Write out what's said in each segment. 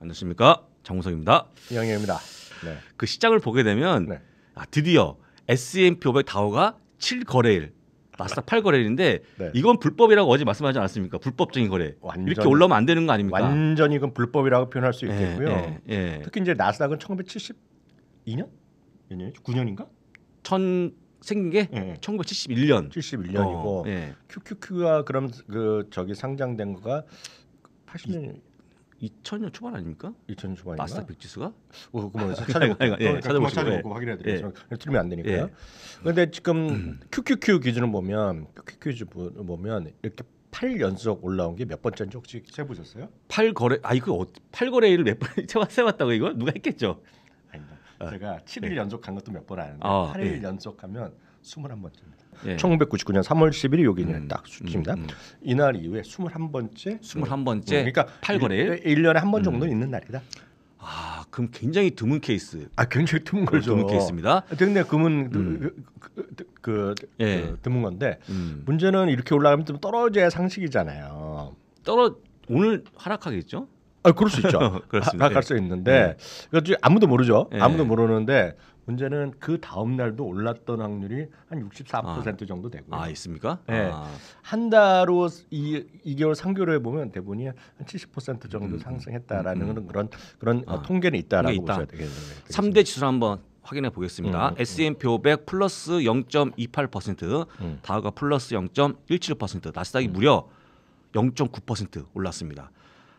안녕하십니까 장우석입니다. 이영희입니다. 네. 그 시장을 보게 되면 네. 아, 드디어 S&P 500 e 다우가 7거래일 나스닥 8거래일인데 네. 이건 불법이라고 어제 말씀하지 않았습니까? 불법적인 거래. 완전, 이렇게 올라오면 안 되는 거 아닙니까? 완전히 이건 불법이라고 표현할 수 예, 있겠고요. 예, 예, 예. 특히 이제 나스닥은 1972년? 몇 년이죠? 9년인가? 천 생긴 게 예. 1971년. 예. 71년이고 어, 예. QQQ가 그럼 그 저기 상장된 거가 80년 2000년 초반 아닙니까? 2000년 초반인가? 나스닥 빅지수가? 어, 그만 뭐 아, 예, 찾아보고 예, 찾아보고 확인해 야되겠습니 예. 틀리면 안 되니까요. 예. 근데 지금 음. QQQ 기준을 보면 QQQ 기준 보면 이렇게 8 연속 올라온 게 몇 번째인지 혹시 세 보셨어요? 8 거래 아 이거 8 어, 거래일을 몇번 세봤다고 이거 누가 했겠죠? 아니다 아, 제가 7일 예. 연속 간 것도 몇 번 아는데 아, 8일 예. 연속 하면 21번째입니다. 예. 1999년 3월 10일이 여기는 음, 딱 수치입니다. 음, 음. 이날 이후에 21번째 21번째 음, 그러니까 8거래일 1년에 한 번 정도는 음. 있는 날이다. 아, 그럼 굉장히 드문 케이스. 아, 굉장히 드문 어, 거죠. 드문 케이스입니다. 근데 금은 그, 음. 그, 그, 그, 예. 그, 드문 건데 음. 문제는 이렇게 올라가면 좀 떨어져야 상식이잖아요. 떨어 오늘 하락하겠죠? 아, 그럴 수 있죠. 그렇습니다. 다갈수 예. 있는데 예. 그러니까 아무도 모르죠. 예. 아무도 모르는데 문제는 그 다음 날도 올랐던 확률이 한 64% 아. 정도 되고요. 아 있습니까? 네. 아. 한달 후, 이 2개월 3개월에 보면 대부분이 한 70% 정도 음. 음 상승했다라는 음, 음. 그런 그런 아. 통계는 있다라고 통 있다. 보셔야 되겠습니다. 3대 그렇죠? 지수 한번 확인해 보겠습니다. 음, 음. S&P 500 플러스 0.28%, 음. 다우가 플러스 0.17%, 나스닥이 무려 0.9% 올랐습니다.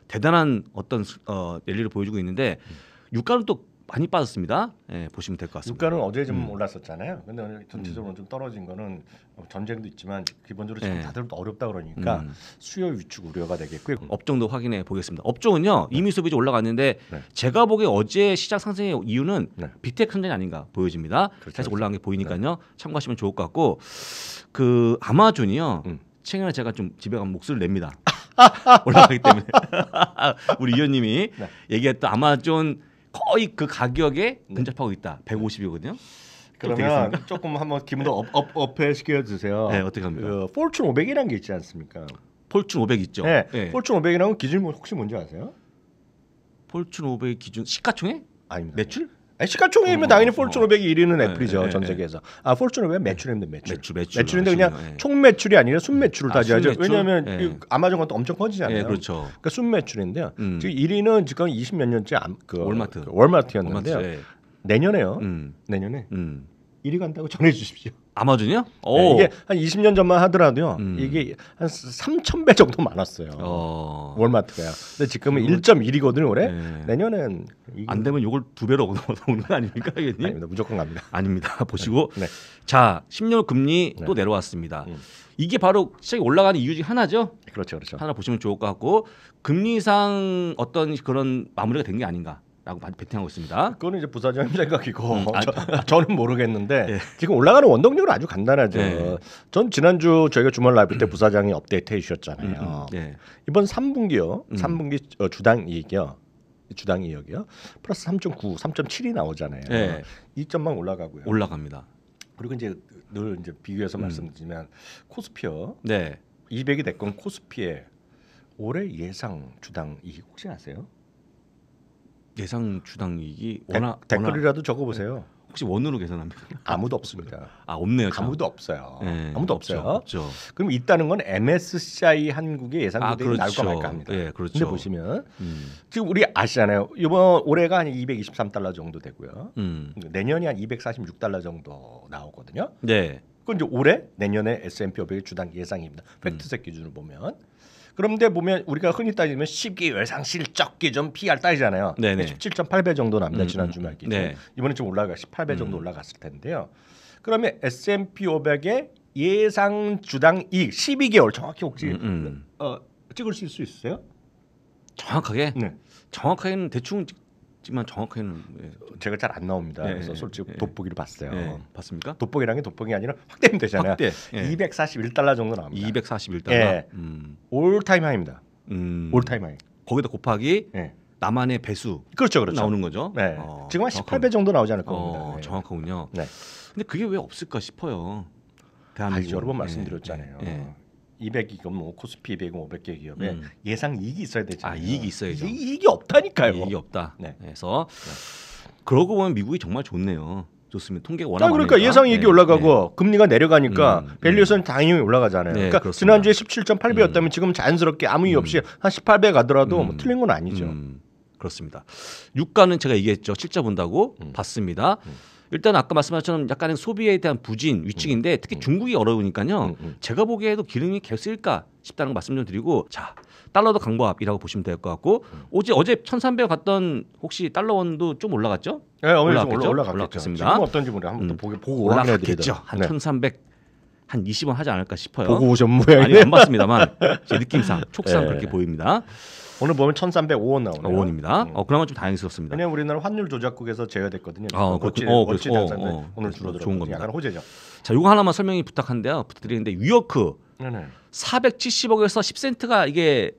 대단한 어떤 어, 랠리를 보여주고 있는데 음. 유가는 또 많이 빠졌습니다. 예, 보시면 될 것 같습니다. 유가는 어제 좀 음. 올랐었잖아요. 근데 오늘 전체적으로 음. 좀 떨어진 거는 뭐 전쟁도 있지만 기본적으로 지금 예. 다들 어렵다 그러니까 음. 수요 위축 우려가 되겠고요. 음. 업종도 확인해 보겠습니다. 업종은요 네. 이미 소비이 올라갔는데 네. 제가 보기에 어제 시장 상승의 이유는 네. 빅테크 선정이 아닌가 보여집니다. 그렇죠, 계속 올라간 게 보이니까요. 네. 참고하시면 좋을 것 같고 그 아마존이요. 음. 최근에 제가 좀 집에 가면 목소리를 냅니다. 올라가기 때문에 우리 위원님이 네. 얘기했던 아마존 거의 그 가격에 네. 근접하고 있다. 150이거든요. 그러면 조금 한번 기분도 네. 업, 업, 업 시켜주세요. 네, 어떻게 합니까? 그 폴춘 500이라는 게 있지 않습니까? 폴춘 500 있죠. 네, 네. 폴춘 500이라는 기준 혹시 뭔지 아세요? 폴춘 500 기준 시가총액? 아닙니다. 매출? 시가총액이면 어, 당연히 폴춘 500이 1위는 애플이죠 네, 전 네. 세계에서. 아 폴춘 500 매출입니다 매출. 매출 매출. 매출인데 그냥 예. 총 매출이 아니라 순 매출을 아, 따져야죠. 왜냐하면 예. 아마존 것도 엄청 커지잖아요. 예, 그렇죠. 그러니까 순 매출인데요. 음. 지금 1위는 지금 20몇 년째 그 월마트 월마트였는데요. 내년에요. 음. 내년에 1위 음. 간다고 전해 주십시오. 아마존이요? 네, 이게 한 20년 전만 하더라도요. 음. 이게 한 3,000배 정도 많았어요. 어. 월마트가요. 근데 지금은 음. 1.1이거든요, 올해. 네. 내년엔 이게... 안 되면 이걸 두 배로 얻어오는 거 아닙니까, 이게 아닙니다. 무조건 갑니다. 아닙니다. 네. 보시고 네. 자, 10년 금리 네. 또 내려왔습니다. 음. 이게 바로 시장이 올라가는 이유 중 하나죠. 그렇죠, 그렇죠. 하나 보시면 좋을 것 같고 금리상 어떤 그런 마무리가 된 게 아닌가. 라고 배팅하고 있습니다. 그거는 이제 부사장님 생각이고 음, 아, 저, 는 모르겠는데 예. 지금 올라가는 원동력은 아주 간단하죠. 예. 전 지난주 저희가 주말 라이브 때 부사장이 업데이트 해주셨잖아요. 음, 음 예. 이번 3분기요. 음. 3분기 어, 주당 이익이요. 주당 이익이요. 플러스 3.9, 3.7이 나오잖아요. 예. 2점만 올라가고요. 올라갑니다. 그리고 이제 늘 이제 비교해서 음. 말씀드리면 코스피어 네. 200이 됐건 코스피에 올해 예상 주당 이익 혹시 아세요? 예상 주당 이익이 워낙 댓글이라도 적어 보세요. 어, 혹시 원으로 계산합니까? 아무도 없습니다. 아 없네요. 참. 아무도 없어요. 네, 아무도 없어요. 없죠, 죠 그럼 있다는 건 MSCI 한국의 예상 주대이 아, 그렇죠. 나올까 말까 합니다. 네, 그렇죠. 근데 보시면 음. 지금 우리 아시잖아요. 이번 올해가 한 223달러 정도 되고요. 음. 내년이 한 246달러 정도 나오거든요. 네. 그건 이제 올해 내년에 S&P 500의 주당 예상입니다. 팩트셋 음. 기준으로 보면 그런데 보면 우리가 흔히 따지면 10기 외상 실적기 좀 PR 따지잖아요. 네네. 17.8배 정도 납니다. 음, 음, 지난 주말 기준. 네. 이번에 좀 올라가 18배 정도 음. 올라갔을 텐데요. 그러면 S&P 500의 예상 주당 이익 12개월 정확히 혹시 음, 음. 어, 찍을 수있어요 정확하게? 네. 정확하게는 대충 지만 정확히는 예. 제가 잘 안 나옵니다. 예, 그래서 예, 솔직히 예, 돋보기를 봤어요. 예, 봤습니까? 돋보기란 게 돋보기 아니라 확대면 되잖아요. 확대. 241달러 예. 정도 나옵니다. 241달러. 음. 올타임 하입니다. 음. 올타임 하이. 거기다 곱하기 나만의 배수. 그렇죠, 그렇죠. 나오는 거죠. 네. 어, 지금 한 정확한... 18배 정도 나오지 않을 겁니다. 어, 정확하군요. 네. 근데 그게 왜 없을까 싶어요. 아, 대한민국. 여러 번 말씀드렸잖아요. 200기업 뭐 코스피 200, 500개 기업에 음. 예상 이익이 있어야 되잖아요. 아, 이익이 있어야죠. 이익이 없다니까요. 이익이 없다. 네. 그래서 그러고 보면 미국이 정말 좋네요. 좋습니다. 통계가 워낙 아, 그러니까 예상 이익이 네, 올라가고 네. 금리가 내려가니까 음, 밸류에서는 음. 당연히 올라가잖아요. 네, 그러니까 그렇습니다. 지난주에 17.8배였다면 음. 지금 자연스럽게 아무 이유 음. 없이 한 18배 가더라도 뭐 음. 틀린 건 아니죠. 그렇습니다. 유가는 제가 얘기했죠. 실제 본다고 봤습니다. 일단 아까 말씀하셨던 약간의 소비에 대한 부진 위축인데 특히 음. 중국이 어려우니까요. 음, 음. 제가 보기에도 기능이 계속 쓸까 싶다는 말씀 좀 드리고 자 달러도 강보합이라고 보시면 될 것 같고 어제 어제 1,300 갔던 혹시 달러 원도 좀 올라갔죠? 네, 예, 올라갔죠. 올라갔습니다 지금 어떤지 한번 음, 보고 보고 올라갔겠죠. 한1,300 한 20원 하지 않을까 싶어요. 보고 오셨 모양이네. 아니 안 봤습니다만 제 느낌상 촉상 예. 그렇게 보입니다. 오늘 보면 1,305원 나오네요. 5원입니다. 어, 음. 어, 그나마 좀 다행스럽습니다. 왜냐 우리나라 환율 조작국에서 제외됐거든요. 아, 그렇죠. 어, 그렇죠. 어, 어, 오늘 그렇죠. 줄어들어 좋은 겁니다. 약간 호재죠. 자, 요거 하나만 설명이 부탁한데요. 부탁드리는데 뉴요크 네네. 470억에서 10센트가 이게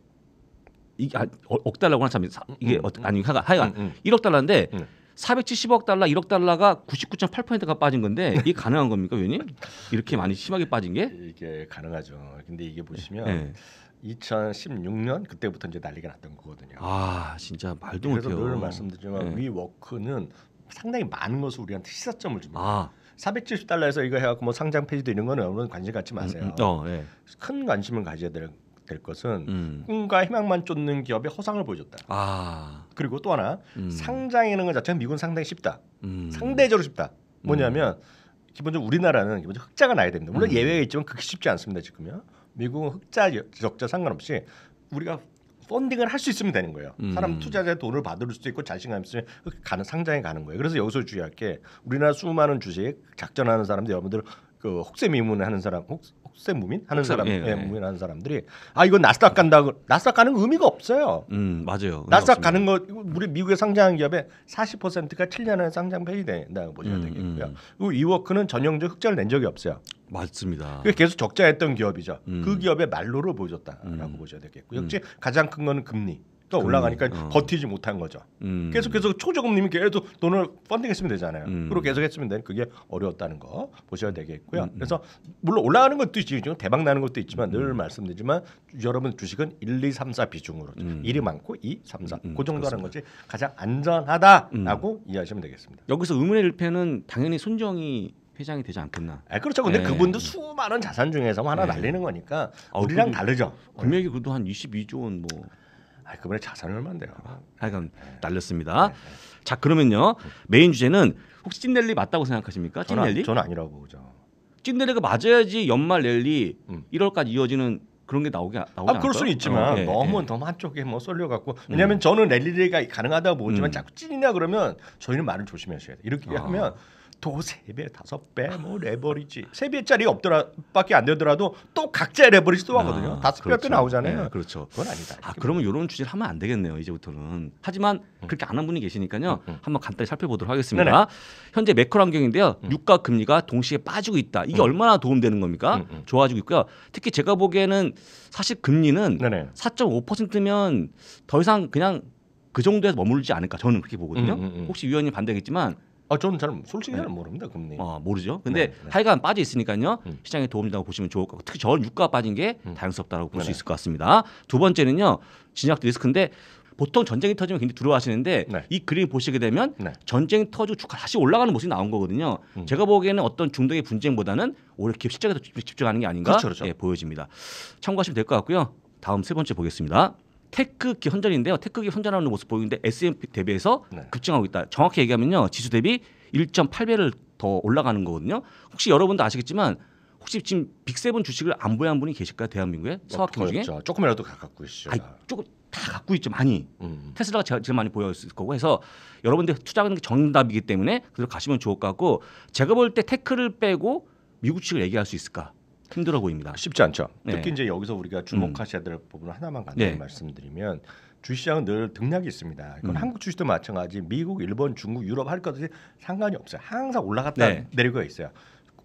이게 아, 어, 억 달러구나 참 이게 음, 어, 아니 하여간 음, 음. 1억 달러인데 음. 470억 달러, 1억 달러가 99.8%가 빠진 건데 이게 가능한 겁니까, 왜원 이렇게 많이 심하게 빠진 게? 이게 가능하죠. 근데 이게 보시면 네. 예. 2016년 그때부터 이제 난리가 났던 거거든요. 아, 진짜 말도 못해요. 그래서 늘 말씀드리지만 네. 예. 위워크는 상당히 많은 것을 우리한테 시사점을 줍니다. 아. 470달러에서 이거 해갖고 뭐 상장 폐지도 이런 거는 아 물론 관심 갖지 마세요. 음, 음. 어, 네. 큰 관심을 가져야 될될 것은 음. 꿈과 희망만 쫓는 기업의 허상을 보여줬다. 아. 그리고 또 하나 음. 상장이라는 것 자체가 미국은 상당히 쉽다. 음. 상대적으로 쉽다. 뭐냐면 음. 기본적으로 우리나라는 기본적으로 흑자가 나야 됩니다. 물론 음. 예외가 있지만 그렇게 쉽지 않습니다. 지금요. 미국은 흑자 적자 상관없이 우리가 펀딩을 할 수 있으면 되는 거예요. 음. 사람 투자자의 돈을 받을 수도 있고 자신감 있으면 가는 상장에 가는 거예요. 그래서 여기서 주의할 게 우리나라 수많은 주식 작전하는 사람들 여러분들 그 혹세 미문을 하는 사람 혹 혹세 무민 하는 사람, 예, 예. 무민 하는 사람들이 아 이건 나스닥 간다, 나스닥 가는 의미가 없어요. 음 맞아요. 나스닥 가는 거 우리 미국의 상장한 기업의 40%가 7년 안에 상장 폐지된다고 보셔야 음, 되겠고요. 음. 그리고 이워크는 전형적 흑자를 낸 적이 없어요. 맞습니다. 계속 적자였던 기업이죠. 그 음. 그 기업의 말로를 보여줬다라고 음. 보셔야 되겠고 음. 역시 가장 큰 거는 금리. 또 올라가니까 어. 버티지 못한 거죠. 음. 계속 계속 초저금리면 계속 돈을 펀딩했으면 되잖아요. 음. 그리고 계속 했으면 되는 그게 어려웠다는 거 보셔야 되겠고요. 음. 음. 그래서 물론 올라가는 것도 있지만 대박 나는 것도 있지만 늘 말씀드리지만 여러분 주식은 1, 2, 3, 4 비중으로 음. 1이 많고 2, 3, 4. 음. 그 정도 하는 거지 가장 안전하다라고 음. 이해하시면 되겠습니다. 여기서 의문의 일패는 당연히 손정이 회장이 되지 않겠나. 아, 그렇죠. 근데 예. 그분도 수많은 자산 중에서 뭐 하나 예. 날리는 거니까 아, 우리랑 어, 그, 다르죠. 금액이 그래도 한 22조 원 뭐. 아, 그분의 자산이 얼마인데요. 하여간 네. 날렸습니다. 네, 네, 자 그러면요 메인 주제는 혹시 찐넬리 맞다고 생각하십니까? 저는, 찐넬리? 저는 아니라고 보죠. 찐넬리가 맞아야지 연말 랠리 음. 1월까지 이어지는 그런 게 나오게 나오지 아, 그럴 수는 있지만 어, 예, 너무 예. 너무 한쪽에 뭐 쏠려 갖고 음. 왜냐면 음. 저는 랠리가 가능하다고 보지만 음. 자꾸 찐이냐 그러면 저희는 말을 조심하셔야 돼. 이렇게 아. 하면 또 세 배 다섯 배 뭐 레버리지 세 배짜리 없더라 밖에 안 되더라도 또 각자의 레버리지 또 하거든요. 아, 다섯 그렇죠. 배 나오잖아요. 네, 그렇죠. 그건 아니다. 아 그러면 이런 주제를 하면 안 되겠네요. 이제부터는 하지만 음. 그렇게 안 한 분이 계시니까요. 음, 음. 한번 간단히 살펴보도록 하겠습니다. 네네. 네. 현재 매크로 환경인데요. 음. 유가 금리가 동시에 빠지고 있다. 이게 음. 얼마나 도움되는 겁니까? 음, 좋아지고 있고요. 특히 제가 보기에는 사실 금리는 네네. 4.5%면 더 이상 그냥 그 정도에서 머물지 않을까 저는 그렇게 보거든요. 혹시 위원님 반대겠지만 아 저는 잘 솔직히 네. 잘 모릅니다 금리. 아 모르죠. 네, 근데 네, 네. 하여간 빠져 있으니까요 음. 시장에 도움된다고 보시면 좋을 것 같고 특히 저 유가 빠진 게 음. 다행스럽다라고 볼 수 있을 것 같습니다. 두 번째는요 진약 리스크인데 보통 전쟁이 터지면 굉장히 두려워하시는데 네. 이 그림 보시게 되면 네. 전쟁이 터지고 주가 다시 올라가는 모습이 나온 거거든요. 음. 제가 보기에는 어떤 중동의 분쟁보다는 오히려 기업 실적에 더 집중하는 게 아닌가 그렇죠, 그렇죠. 예, 보여집니다. 참고하시면 될 것 같고요. 다음 세 번째 보겠습니다. 테크기 혼전인데요. 테크기 혼전하는 모습 보이는데 S&P 대비해서 네. 급증하고 있다. 정확히 얘기하면요. 지수 대비 1.8배를 더 올라가는 거거든요. 혹시 여러분도 아시겠지만 혹시 지금 빅세븐 주식을 안 보유한 분이 계실까요? 대한민국에 어, 서학형 중에 조금이라도 갖고 있죠. 아니, 조금 다 갖고 있죠 많이 음. 테슬라가 제일, 제일 많이 보여있을 거고 해서 여러분들 투자하는 게 정답이기 때문에 그대로 가시면 좋을 것 같고 제가 볼 때 테크를 빼고 미국 주식을 얘기할 수 있을까 힘들어 보입니다. 쉽지 않죠. 네. 특히 네. 이제 여기서 우리가 주목하셔야 될 부분 하나만 간단히 네. 말씀드리면 주시장은 늘 등락이 있습니다. 이건 음. 한국 주식도 마찬가지, 미국, 일본, 중국, 유럽 할 것들이 상관이 없어요. 항상 올라갔다 네. 내리고 있어요.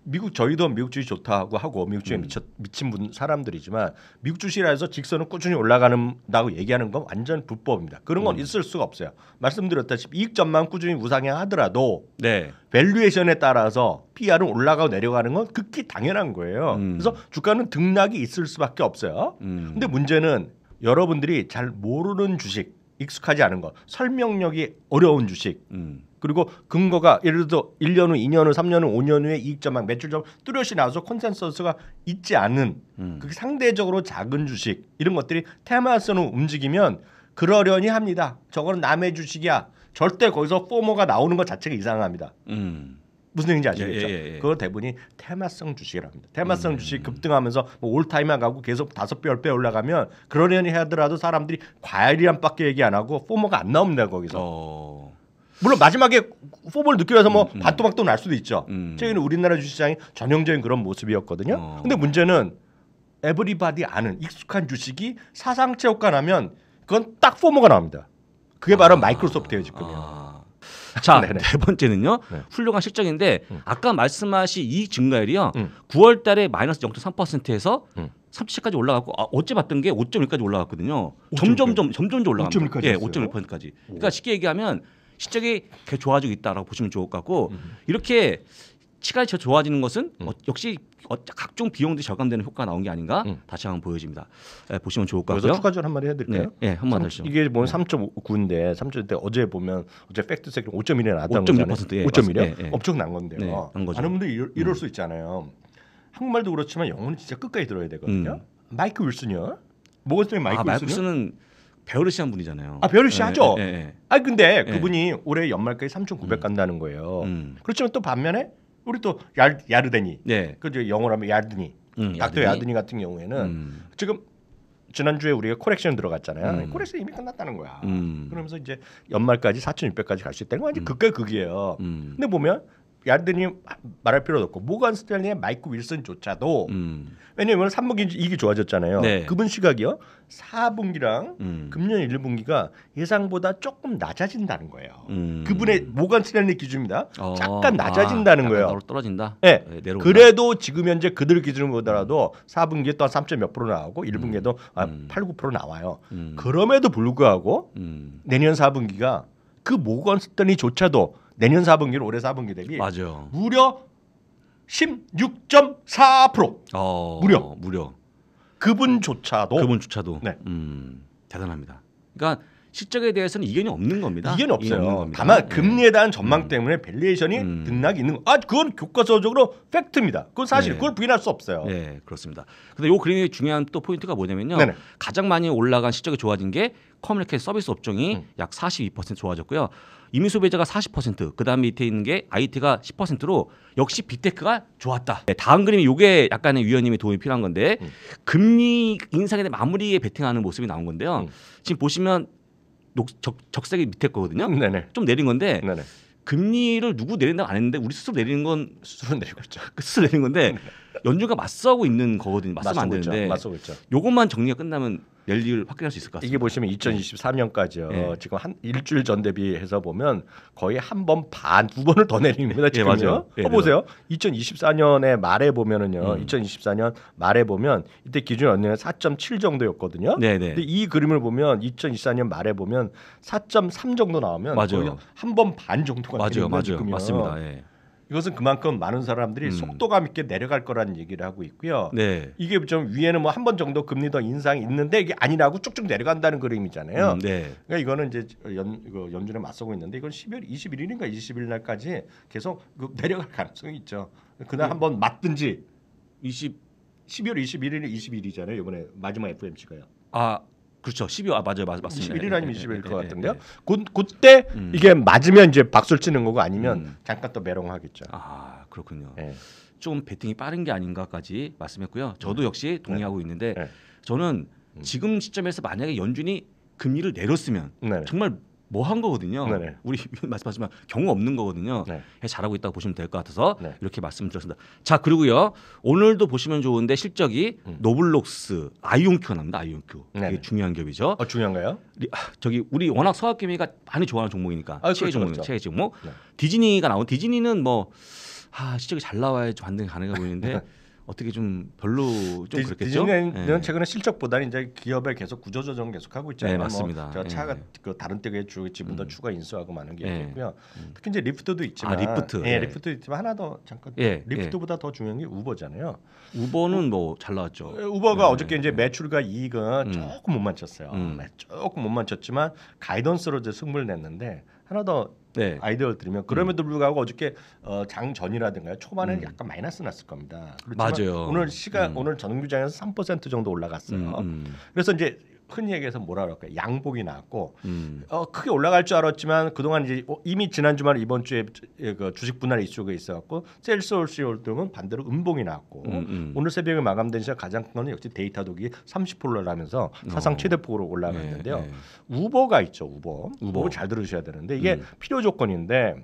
미국 저희도 미국 주식 좋다고 하고 미국 주에 음. 미쳐, 미친 분 사람들이지만 미국 주식이라서 직선은 꾸준히 올라가는다고 얘기하는 건 완전 불법입니다. 그런 건 음. 있을 수가 없어요. 말씀드렸다시피 이익전만 꾸준히 우상향하더라도 네. 밸류에이션에 따라서 PR은 올라가고 내려가는 건 극히 당연한 거예요. 음. 그래서 주가는 등락이 있을 수밖에 없어요. 음. 근데 문제는 여러분들이 잘 모르는 주식 익숙하지 않은 것, 설명력이 어려운 주식, 음. 그리고 근거가 예를 들어 1년 후, 2년 후, 3년 후, 5년 후에 이익점망매출점 뚜렷이 나와서 콘센서스가 있지 않은 음. 그게 상대적으로 작은 주식 이런 것들이 테마성으로 움직이면 그러려니 합니다. 저거는 남의 주식이야. 절대 거기서 포모가 나오는 것 자체가 이상합니다. 음. 무슨 얘기인지 아시겠죠? 예, 예, 예. 예. 그걸 대부분이 테마성 주식이라고 합니다. 테마성 음. 주식 급등하면서 뭐 올타임만 가고 계속 다섯 배, 열배 올라가면 그러려니 하더라도 사람들이 과열이란 밖에 얘기 안 하고 포머가 안 나옵니다. 거기서. 어... 물론 마지막에 포머를 느껴서 뭐 음, 음. 반토막도 날 수도 있죠. 음. 최근에 우리나라 주식시장이 전형적인 그런 모습이었거든요. 어... 근데 문제는 에브리바디 아는 익숙한 주식이 사상 최고가 나면 그건 딱 포머가 나옵니다. 그게 바로 아... 마이크로소프트예요 지금요. 아... 자, 네 번째는요. 네. 훌륭한 실적인데 음. 아까 말씀하신 이익 증가율이요. 음. 9월 달에 마이너스 0.3%에서 음. 37까지 올라갔고 아, 어제 봤던 게 5.1까지 올라갔거든요. 점점점 점점점 올라갑니다. 5.1까지 예, 5.1%까지. 그러니까 쉽게 얘기하면 실적이 좋아지고 있다라고 보시면 좋을 것 같고 음. 이렇게 치과가 더 좋아지는 것은 음. 어, 역시 어, 각종 비용도 절감되는 효과가 나온 게 아닌가 음. 다시 한번 보여집니다. 예, 보시면 좋을 것 같고요. 추가 질한 마디 해드릴까요? 네, 예, 한마디 하시죠. 이게 뭐 3.9인데 3.9인데 어제 보면 어제 팩트체크 5.1에 나왔다는 거잖아요. 5 1이요 예, 예, 예. 엄청난 건데요. 네, 난 거죠. 많은 분들이 이럴, 이럴 음. 수 있잖아요. 한국말도 그렇지만 영어는 진짜 끝까지 들어야 되거든요. 음. 마이크 윌슨이요? 뭐가 때문에 마이크 아, 윌슨이요? 윌슨은 베어르시 한 분이잖아요. 아 베어르시 네, 하죠. 네, 네, 아 근데 예. 그분이 올해 연말까지 3,900 음. 간다는 거예요. 음. 그렇지만 또 반면에 우리 또 야, 르데니 네. 그저 영어로 하면 야르니 음, 닥터 야드니 같은 경우에는 음. 지금 지난주에 우리가 코렉션 들어갔잖아요. 음. 코렉션 이미 끝났다는 거야. 음. 그러면서 이제 연말까지 4,600까지 갈 수 있다는 건 아직 극과 음. 극이에요. 음. 근데 보면 야드니 말할 필요도 없고 모건 스탠리의 마이크 윌슨조차도 음. 왜냐면 하 삼분기 이익이 좋아졌잖아요. 네. 그분 시각이요. 4분기랑 음. 금년 1분기가 예상보다 조금 낮아진다는 거예요. 음. 그분의 모건 스탠리 기준입니다. 어. 잠깐 아, 낮아진다는 아, 거예요. 약간 떨어진다. 예. 네. 네 그래도 지금 현재 그들 기준으로보더라도4분기에또한 3. 몇 프로 나오고 1분기에도 음. 아, 8, 음. 9% 프로 나와요. 음. 그럼에도 불구하고 내년 4분기가그 모건 스탠리조차도 내년 4분기 올해 4분기 대비 맞아. 무려 16.4% 어, 무려 무려 그분조차도 그분조차도 네. 음, 대단합니다. 그러니까 실적에 대해서는 이견이 없는 겁니다. 이견이 없어요. 이견이 없는 다만 네. 금리에 대한 전망 음. 때문에 밸리에이션이 음. 등락이 있는 아 그건 교과서적으로 팩트입니다. 그건 사실 네. 그걸 부인할 수 없어요. 네 그렇습니다. 근데 요 그림의 중요한 또 포인트가 뭐냐면요. 네네. 가장 많이 올라간 실적이 좋아진 게 커뮤니케이션 서비스 업종이 음. 약42% 좋아졌고요. 이민수 배자가 40%, 그다음 밑에 있는 게 IT가 10%로 역시 빅테크가 좋았다. 네, 다음 그림이 요게 약간의 위원님의 도움이 필요한 건데 음. 금리 인상에 대해 마무리에 베팅하는 모습이 나온 건데요. 음. 지금 보시면 녹, 적, 적색이 밑에 거거든요. 네네. 좀 내린 건데 네네. 금리를 누구 내린다고 안 했는데 우리 스스로 내리는 건 스스로 내리고 있죠. 그 스스로 내린 건데 네. 연준과 맞서고 있는 거거든요. 맞서면 안 되는데 있죠. 맞서고 있죠. 요것만 정리가 끝나면 랠리를 확인할 수 있을 것 같습니다. 이게 보시면 2023년까지요. 네. 지금 한 일주일 전 대비해서 보면 거의 한 번 반 두 번을 더 내립니다. 예, 지금요. 예, 어, 네, 맞아요. 네, 어, 보세요. 2024년에 말에 보면은요. 음. 2024년 말에 보면 이때 기준 연율은 4.7 정도였거든요. 네, 네. 근데 이 그림을 보면 2024년 말에 보면 4.3 정도 나오면 맞아요. 거의 한번 반 정도가 맞아요. 맞아요. 금이요. 맞습니다. 예. 이것은 그만큼 많은 사람들이 음. 속도감 있게 내려갈 거라는 얘기를 하고 있고요. 네. 이게 좀 위에는 뭐 한 번 정도 금리 더 인상이 있는데 이게 아니라고 쭉쭉 내려간다는 그림이잖아요. 음, 네. 그러니까 이거는 이제 연, 연준에 맞서고 있는데 이건 12월 21일인가 20일 날까지 계속 그 내려갈 가능성이 있죠. 그날 음. 한번 맞든지 20 12월 21일이 20일이잖아요. 이번에 마지막 FMC가요. 아 그렇죠. 12월 아, 맞아요. 맞, 맞습니다. 21일 아니면 22일 예, 예, 예, 것 같은데요. 곧 그때 음. 이게 맞으면 이제 박수를 치는 거고 아니면 음. 잠깐 또 메롱하겠죠. 아 그렇군요. 네. 좀 배팅이 빠른 게 아닌가까지 말씀했고요. 저도 음. 역시 동의하고 네. 있는데 네. 저는 음. 지금 시점에서 만약에 연준이 금리를 내렸으면 네. 정말 뭐한 거거든요. 네네. 우리 말씀하지만 경우 없는 거거든요. 네. 잘하고 있다고 보시면 될 것 같아서 네. 이렇게 말씀드렸습니다. 자 그리고요 오늘도 보시면 좋은데 실적이 음. 노블록스 아이온큐가 납니다. 아이온큐 네 되게 중요한 기업이죠. 어, 중요한가요? 리, 아, 저기 우리 워낙 서학개미가 많이 좋아하는 종목이니까 아, 체계 그렇죠, 종목, 체계 그렇죠. 종목. 네. 디즈니가 나온 디즈니는 뭐 아, 실적이 잘 나와야 완전 가능해 보이는데. 네. 어떻게 좀 별로 좀 디, 그렇겠죠. 디즈니는 예. 네. 최근에 실적보다 는 이제 기업의 계속 구조조정 계속하고 있잖아요. 네, 뭐 맞습니다. 뭐 차가 예. 그 다른 때 주, 지분도 음. 추가 인수하고 많은 게 예. 있고요. 음. 특히 이제 리프트도 있지만 아, 리프트. 예, 예. 리프트 있지만 하나 더 잠깐 예, 리프트보다 예. 더 중요한 게 우버잖아요. 우버는 뭐 잘 나왔죠. 우버가 네. 어저께 이제 네. 매출과 이익은 음. 조금 못 만쳤어요. 음. 조금 못 만쳤지만 가이던스로 이제 승부를 냈는데 하나 더 네. 아이디어를 들으면 그럼에도 불구하고 어저께 어, 장 전이라든가 초반에는 음. 약간 마이너스 났을 겁니다. 맞아요. 오늘 시가 음. 오늘 전국장에서 3% 정도 올라갔어요. 음, 음. 그래서 이제 큰 얘기해서 뭐라 그럴까 요 양복이 나왔고 음. 어, 크게 올라갈 줄 알았지만 그동안 이제 어, 이미 지난 주말 이번 주에 그 주식 분할 이슈가 있어갖고 셀스올시올등은 반대로 음봉이 나왔고 음, 음, 오늘 새벽에 마감된 시간 가장 큰 거는 역시 데이터 독이 30%올라면서 사상 어. 최대 폭으로 올라갔는데요. 네, 네. 우버가 있죠 우버. 우버. 우버 잘 들으셔야 되는데 이게 음. 필요 조건인데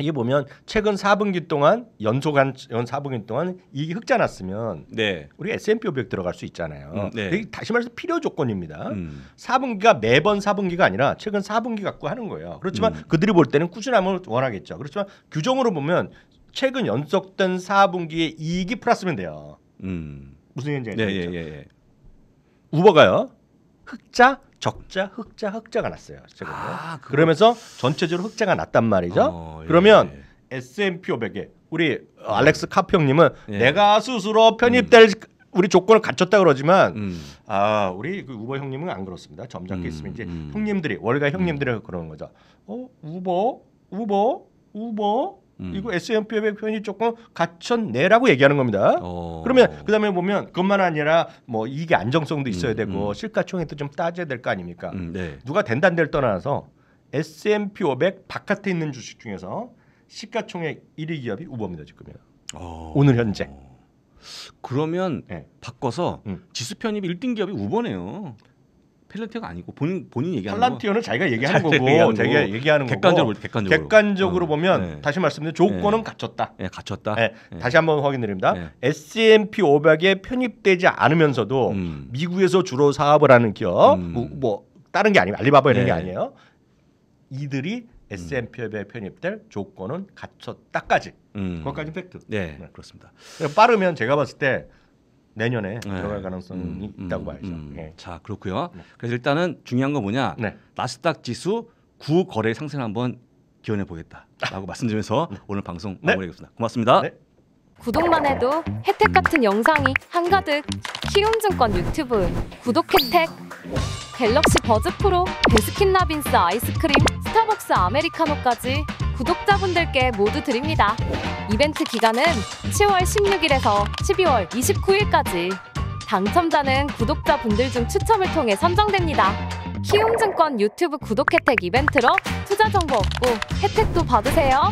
이게 보면 최근 4분기 동안 연속한 연 4분기 동안 이익이 흑자 났으면 네. 우리 S&P 500 들어갈 수 있잖아요. 음, 네. 이 다시 말해서 필요 조건입니다. 음. 4분기가 매번 4분기가 아니라 최근 4분기 갖고 하는 거예요. 그렇지만 음. 그들이 볼 때는 꾸준함을 원하겠죠. 그렇지만 규정으로 보면 최근 연속된 4분기의 이익이 플러스면 돼요. 음. 무슨 현장이죠? 네, 예, 예, 예. 우버가요. 흑자 적자, 흑자, 흑자가 났어요. 최근에. 아, 그 그러면서 전체적으로 흑자가 났단 말이죠. 어, 예. 그러면 예. S&P 500에 우리 알렉스 예. 카피 형님은 예. 내가 스스로 편입될 음. 우리 조건을 갖췄다 그러지만 음. 아 우리 그 우버 형님은 안 그렇습니다. 점잖게 음, 있으면 이제 음. 형님들이 월가 형님들이 음. 그러는 거죠. 어 우버 우버 우버 음. 이거 S&P의 표현이 조금 갖췄네라고 얘기하는 겁니다. 어. 그러면 그다음에 보면 그것만 아니라 뭐이게 안정성도 있어야 음. 되고 음. 실가총액도 좀 따져야 될 거 아닙니까? 음. 네. 누가 된단 데를 떠나서 S&P 500 바깥에 있는 주식 중에서 시가총액 1위 기업이 우버입니다 지금요. 어. 오늘 현재. 그러면 네. 바꿔서 음. 지수 편입 1등 기업이 우버네요. 펠런티어가 아니고 본인 본인 얘기하는 팔란티어는 자기가 얘기하는 거고 얘기하는 자기가 거고. 얘기하는 객관적으로 거고. 객관적으로 객관적으로 어. 보면 네. 다시 말씀드리면 조건은 네. 갖췄다. 네, 갖췄다. 네, 네. 다시 한번 확인드립니다. 네. S&P 500에 편입되지 않으면서도 음. 미국에서 주로 사업을 하는 기업 음. 뭐, 뭐, 다른 게아니에 알리바바 이런 게 네. 아니에요. 이들이 S&P에 0 음. 0 편입될 조건은 갖췄다까지. 음. 그것까지 팩트. 네, 네. 그렇습니다. 빠르면 제가 봤을 때 내년에 네. 들어갈 가능성이 음, 음, 있다고 봐야죠. 음, 예. 자 그렇고요. 네. 그래서 일단은 중요한 건 뭐냐? 네. 나스닥 지수 구 거래 상승 한번 기원해 보겠다라고 말씀드리면서 네. 오늘 방송 네. 마무리하겠습니다. 고맙습니다. 구독만 해도 혜택 같은 영상이 한가득 키움증권 유튜브 구독 혜택 갤럭시 버즈 프로 베스킨라빈스 아이스크림 스타벅스 아메리카노까지 구독자분들께 모두 드립니다. 이벤트 기간은 10월 16일에서 12월 29일까지. 당첨자는 구독자분들 중 추첨을 통해 선정됩니다. 키움증권 유튜브 구독 혜택 이벤트로 투자 정보 얻고 혜택도 받으세요.